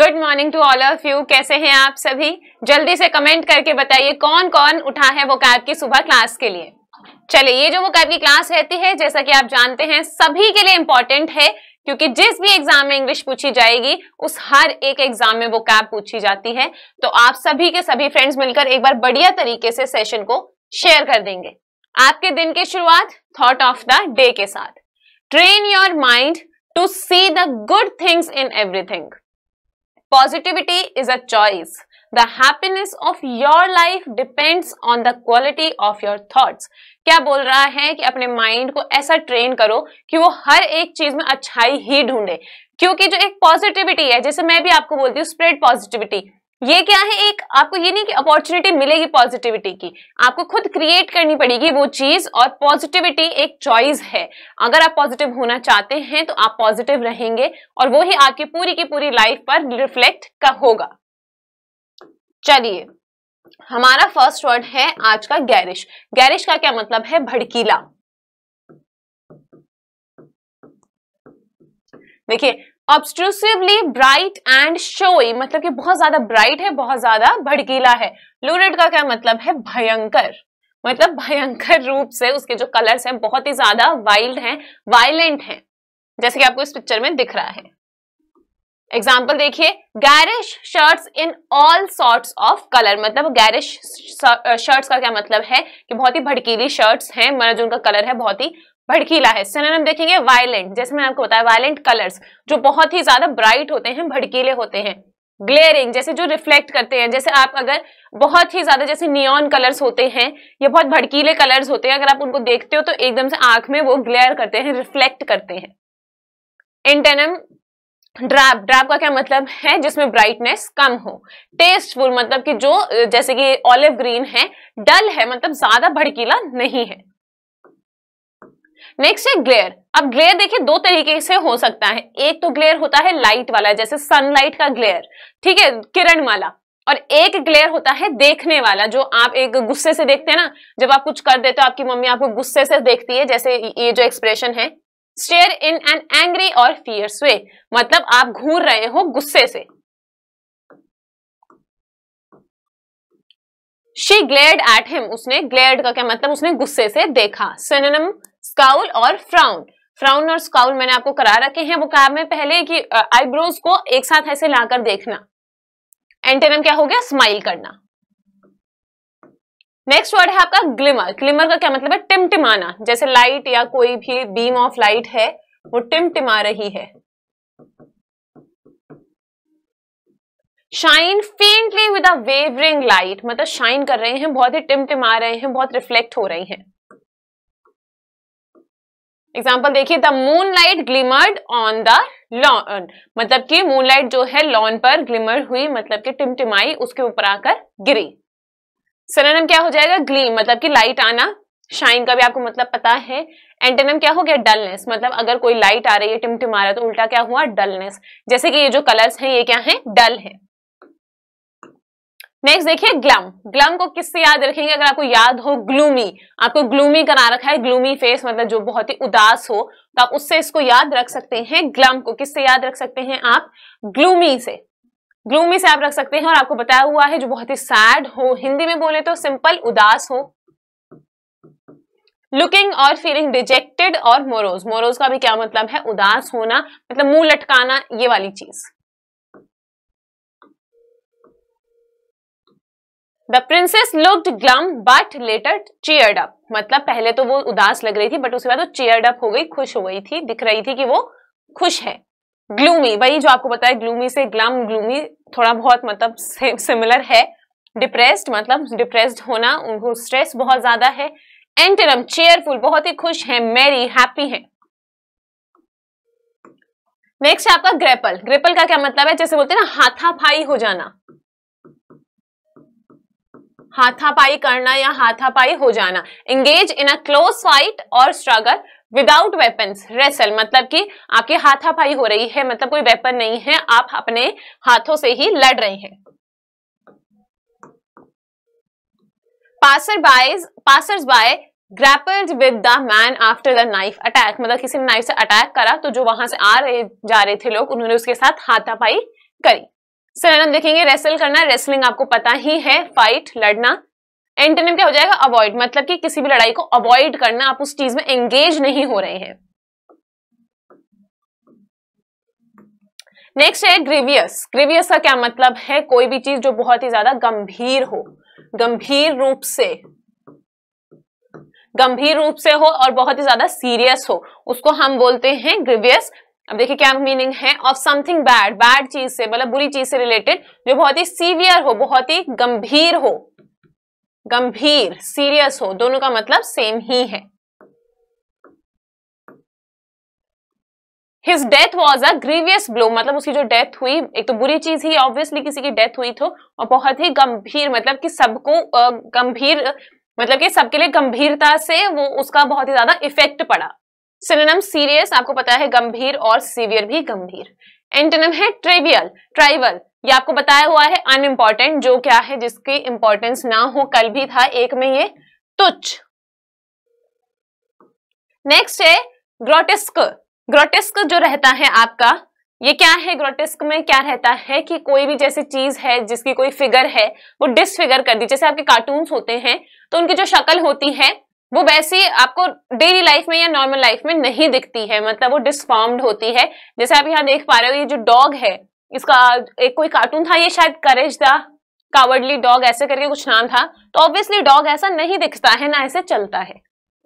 Good morning to all of you कैसे हैं आप सभी जल्दी से कमेंट करके बताइए कौन कौन उठा है वो कैब की सुबह क्लास के लिए चलिए ये जो वो कैब की क्लास रहती है जैसा कि आप जानते हैं सभी के लिए इंपॉर्टेंट है क्योंकि जिस भी एग्जाम में इंग्लिश पूछी जाएगी उस हर एक एग्जाम में वो कैब पूछी जाती है तो आप सभी के सभी फ्रेंड्स मिलकर एक बार बढ़िया तरीके से सेशन को शेयर कर देंगे आपके दिन की शुरुआत थॉट ऑफ द डे के साथ train your mind to see the good things in everything Positivity is a choice. The happiness of your life depends on the quality of your thoughts. क्या बोल रहा है कि अपने माइंड को ऐसा ट्रेन करो कि वो हर एक चीज में अच्छाई ही ढूंढे क्योंकि जो एक पॉजिटिविटी है जैसे मैं भी आपको बोलती हूँ स्प्रेड पॉजिटिविटी ये क्या है एक आपको ये नहीं कि अपॉर्चुनिटी मिलेगी पॉजिटिविटी की आपको खुद क्रिएट करनी पड़ेगी वो चीज और पॉजिटिविटी एक चॉइस है अगर आप पॉजिटिव होना चाहते हैं तो आप पॉजिटिव रहेंगे और वो ही आपकी पूरी की पूरी लाइफ पर रिफ्लेक्ट का होगा चलिए हमारा फर्स्ट वर्ड है आज का गैरिश गैरिश का क्या मतलब है भड़कीला देखिए ऑब्स्ट्रूसिवली ब्राइट एंड शोई मतलब कि बहुत ज्यादा ब्राइट है बहुत ज्यादा भड़कीला है लूरेड का क्या मतलब है भयंकर मतलब भयंकर रूप से उसके जो कलर्स हैं बहुत ही ज्यादा वाइल्ड हैं वायलेंट हैं जैसे कि आपको इस पिक्चर में दिख रहा है एग्जाम्पल देखिए garish shirts in all sorts of colour मतलब गैरिश शर्ट्स का क्या मतलब है कि बहुत ही भड़कीली शर्ट्स हैं मतलब जो उनका कलर है बहुत ही भड़कीला है सिनोनिम देखेंगे वायलेंट जैसे मैंने आपको बताया वायलेंट कलर्स जो बहुत ही ज्यादा ब्राइट होते हैं भड़कीले होते हैं ग्लेयरिंग जैसे जो रिफ्लेक्ट करते हैं जैसे आप अगर बहुत ही ज्यादा जैसे नियॉन कलर्स होते हैं ये बहुत भड़कीले कलर्स होते हैं अगर आप उनको देखते हो तो एकदम से आंख में वो ग्लेयर करते हैं रिफ्लेक्ट करते हैं इंटेनम ड्राप ड्राप का क्या मतलब है जिसमें ब्राइटनेस कम हो टेस्टफुल मतलब कि जो जैसे कि ऑलिव ग्रीन है डल है मतलब ज्यादा भड़कीला नहीं है नेक्स्ट है ग्लेयर अब ग्लेयर देखिए दो तरीके से हो सकता है एक तो ग्लेयर होता है लाइट वाला जैसे सनलाइट का ग्लेयर ठीक है किरण वाला और एक ग्लेयर होता है देखने वाला जो आप एक गुस्से से देखते हैं ना जब आप कुछ कर देते हो आपकी मम्मी आपको गुस्से से देखती है जैसे ये जो एक्सप्रेशन है स्टेयर इन एन एंग्री और फियर्स वे मतलब आप घूर रहे हो गुस्से से शी ग्लेड एट हिम उसने ग्लेड का क्या मतलब उसने गुस्से से देखा सिनोनिम स्काउल और फ्राउन फ्राउन और स्काउल मैंने आपको करा रखे हैं वो काम में पहले कि आईब्रोज को एक साथ ऐसे लाकर देखना एंटेनम क्या हो गया स्माइल करना नेक्स्ट वर्ड है आपका ग्लिमर ग्लिमर का क्या मतलब है टिमटिमाना जैसे लाइट या कोई भी बीम ऑफ लाइट है वो टिमटिमा रही है shine faintly with a wavering light मतलब शाइन कर रहे हैं बहुत ही टिमटिमा रहे हैं बहुत रिफ्लेक्ट हो रही हैं एग्जाम्पल देखिए the moonlight glimmered on the lawn मतलब कि लाइट जो है लॉन पर ग्लिमर हुई मतलब कि टिमटिमाई उसके ऊपर आकर गिरी सरनम क्या हो जाएगा ग्लीम मतलब कि लाइट आना शाइन का भी आपको मतलब पता है एंटेनम क्या हो गया डलनेस मतलब अगर कोई लाइट आ रही है टिमटिमा रहा है तो उल्टा क्या हुआ डलनेस जैसे कि ये जो कलर्स हैं ये क्या है डल है नेक्स्ट देखिए ग्लम ग्लम को किससे याद रखेंगे अगर आपको याद हो ग्लूमी आपको ग्लूमी करा रखा है ग्लूमी फेस मतलब जो बहुत ही उदास हो तो आप उससे इसको याद रख सकते हैं ग्लम को किससे याद रख सकते हैं आप ग्लूमी से ग्लूमी से आप रख सकते हैं और आपको बताया हुआ है जो बहुत ही सैड हो हिंदी में बोले तो सिंपल उदास हो लुकिंग और फीलिंग डिजेक्टेड और मोरोज मोरोज का भी क्या मतलब है उदास होना मतलब मुंह लटकाना ये वाली चीज the princess looked glum but later cheered up मतलब पहले तो वो उदास लग रही थी बट उसके बाद वो चेयर्ड अप हो गई खुश हो गई थी दिख रही थी कि वो खुश है ग्लूमी वही जो आपको बताया ग्लूमी से ग्लम ग्लूमी थोड़ा बहुत मतलब सिमिलर है डिप्रेस्ड मतलब डिप्रेस्ड होना उनको स्ट्रेस बहुत ज्यादा है एंटरम चेयरफुल बहुत ही खुश है मेरी हैप्पी है नेक्स्ट है आपका ग्रेपल ग्रेपल का क्या मतलब है जैसे बोलते हैं ना हाथा हो जाना हाथापाई करना या हाथापाई हो जाना engage in a close fight और स्ट्रगल विदाउट वेपन्स रेसल मतलब कि आपकी हाथापाई हो रही है मतलब कोई वेपन नहीं है आप अपने हाथों से ही लड़ रहे हैं passer by passer by grappled with the man after the knife attack मतलब किसी ने नाइफ से अटैक करा तो जो वहां से आ रहे जा रहे थे लोग उन्होंने उसके साथ हाथापाई करी सर हम देखेंगे रेसल करना रेसलिंग आपको पता ही है फाइट लड़ना एंटेनिम क्या हो जाएगा अवॉइड मतलब कि किसी भी लड़ाई को अवॉइड करना आप उस चीज में एंगेज नहीं हो रहे हैं नेक्स्ट है ग्रीवियस ग्रीवियस का क्या मतलब है कोई भी चीज जो बहुत ही ज्यादा गंभीर हो गंभीर रूप से गंभीर रूप से हो और बहुत ही ज्यादा सीरियस हो उसको हम बोलते हैं ग्रीवियस अब देखिए क्या मीनिंग है ऑफ समथिंग बैड बैड चीज से मतलब बुरी चीज से रिलेटेड जो बहुत ही सीवियर हो बहुत ही गंभीर हो गंभीर सीरियस हो दोनों का मतलब सेम ही है his death was a grievous blow. मतलब उसकी जो डेथ हुई एक तो बुरी चीज ही ऑब्वियसली किसी की डेथ हुई तो और बहुत ही गंभीर मतलब कि सबको गंभीर मतलब कि सबके लिए गंभीरता से वो उसका बहुत ही ज्यादा इफेक्ट पड़ा सिनेम सीरियस आपको पता है गंभीर और सीवियर भी गंभीर एंटोनिम है ट्रेवियल ट्राइवल ये आपको बताया हुआ है अनइम्पॉर्टेंट जो क्या है जिसकी इंपॉर्टेंस ना हो कल भी था एक में ये तुच्छ नेक्स्ट है ग्रोटेस्क ग्रोटेस्क जो रहता है आपका ये क्या है ग्रोटेस्क में क्या रहता है कि कोई भी जैसी चीज है जिसकी कोई फिगर है वो डिसफिगर कर दी जैसे आपके कार्टून होते हैं तो उनकी जो शक्ल होती है वो वैसी आपको डेली लाइफ में या नॉर्मल लाइफ में नहीं दिखती है मतलब वो डिसफॉर्म्ड होती है जैसे आप यहाँ देख पा रहे हो ये जो डॉग है इसका एक कोई कार्टून था ये शायद करेज था कावर्डली डॉग ऐसे करके कुछ नाम था तो ऑब्वियसली डॉग ऐसा नहीं दिखता है ना ऐसे चलता है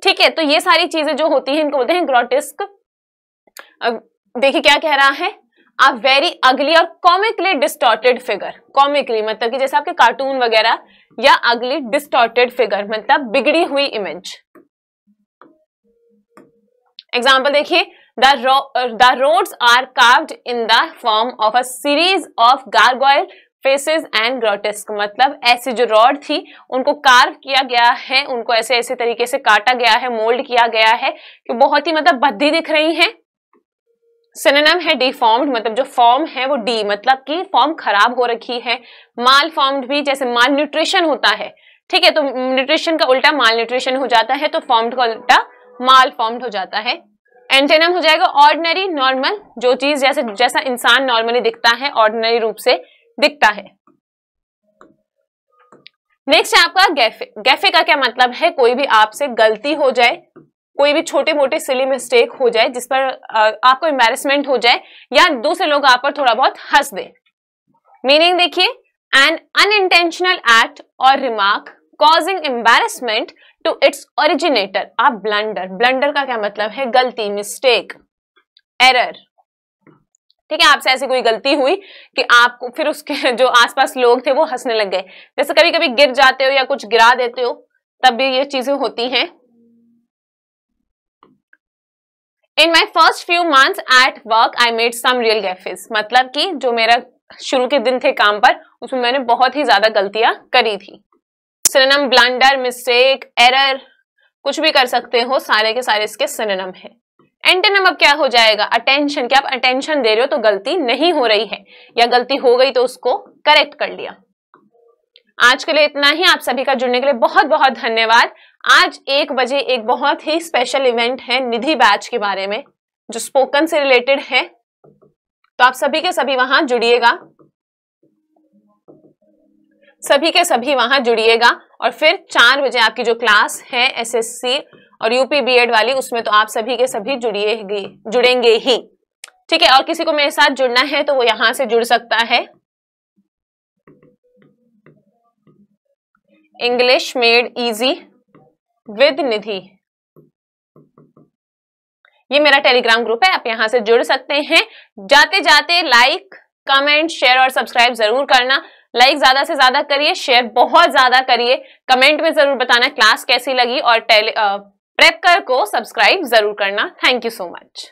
ठीक है तो ये सारी चीजें जो होती हैं इनको बोलते हैं ग्रोटिस्क देखिए क्या कह रहा है अ वेरी अगली और कॉमिकली डिस्टॉर्टेड फिगर कॉमिकली मतलब कि जैसे आपके कार्टून वगैरह या अगली डिस्टॉर्टेड फिगर मतलब बिगड़ी हुई इमेज एग्जाम्पल देखिए the roads are carve in the form of a series of gargoyle faces and grotesque मतलब ऐसी जो रॉड थी उनको कार्व किया गया है उनको ऐसे ऐसे तरीके से काटा गया है मोल्ड किया गया है कि बहुत ही मतलब बद्दी दिख रही हैं सिनेम है डिफॉर्म्ड मतलब जो फॉर्म है वो डी मतलब कि फॉर्म खराब हो रखी है माल फॉर्म्ड भी जैसे माल न्यूट्रिशन होता है ठीक है तो न्यूट्रिशन का उल्टा माल न्यूट्रिशन हो जाता है तो फॉर्म्ड का उल्टा माल फॉर्म्ड हो जाता है एंटेनम हो जाएगा ऑर्डनरी नॉर्मल जो चीज जैसे जैसा इंसान नॉर्मली दिखता है ऑर्डनरी रूप से दिखता है नेक्स्ट है आपका गैफे गैफे का क्या मतलब है कोई भी आपसे गलती हो जाए कोई भी छोटे मोटे सिली मिस्टेक हो जाए जिस पर आपको एम्बेरसमेंट हो जाए या दूसरे लोग आप पर थोड़ा बहुत हंस दे मीनिंग देखिए एन अनइंटेंशनल एक्ट और remark causing embarrassment to its originator आप ब्लंडर ब्लंडर का क्या मतलब है गलती मिस्टेक एरर ठीक है आपसे ऐसी कोई गलती हुई कि आपको फिर उसके जो आसपास लोग थे वो हंसने लग गए जैसे कभी कभी गिर जाते हो या कुछ गिरा देते हो तब भी ये चीजें होती हैं in my first few month at work I made some real gaffes मतलब कि जो मेरा शुरू के दिन थे काम पर उसमें मैंने बहुत ही ज्यादा गलतियां करी थी सिनेम ब्लैंडर मिस्टेक एरर कुछ भी कर सकते हो सारे के सारे इसके सिनेम है एंटेनम अब क्या हो जाएगा अटेंशन क्या आप अटेंशन दे रहे हो तो गलती नहीं हो रही है या गलती हो गई तो उसको करेक्ट कर लिया आज के लिए इतना ही आप सभी का जुड़ने के लिए बहुत बहुत धन्यवाद आज एक बजे एक बहुत ही स्पेशल इवेंट है निधि बैच के बारे में जो स्पोकन से रिलेटेड है तो आप सभी के सभी वहां जुड़िएगा सभी के सभी वहां जुड़िएगा और फिर चार बजे आपकी जो क्लास है एसएससी और यूपी बीएड वाली उसमें तो आप सभी के सभी जुड़िएगी जुड़ेंगे ही ठीक है और किसी को मेरे साथ जुड़ना है तो वो यहां से जुड़ सकता है English made easy with Nidhi ये मेरा टेलीग्राम ग्रुप है आप यहां से जुड़ सकते हैं जाते जाते लाइक कमेंट शेयर और सब्सक्राइब जरूर करना लाइक ज्यादा से ज्यादा करिए शेयर बहुत ज्यादा करिए कमेंट में जरूर बताना क्लास कैसी लगी और टेली प्रेपकर को सब्सक्राइब जरूर करना thank you so much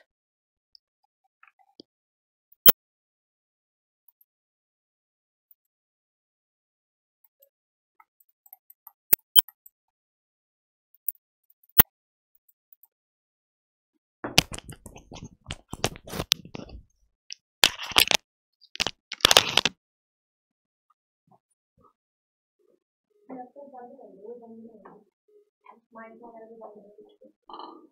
Um,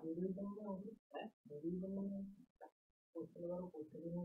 ఎదురుతుందో ఎదురుతుందో కొత్తగా కొత్తగా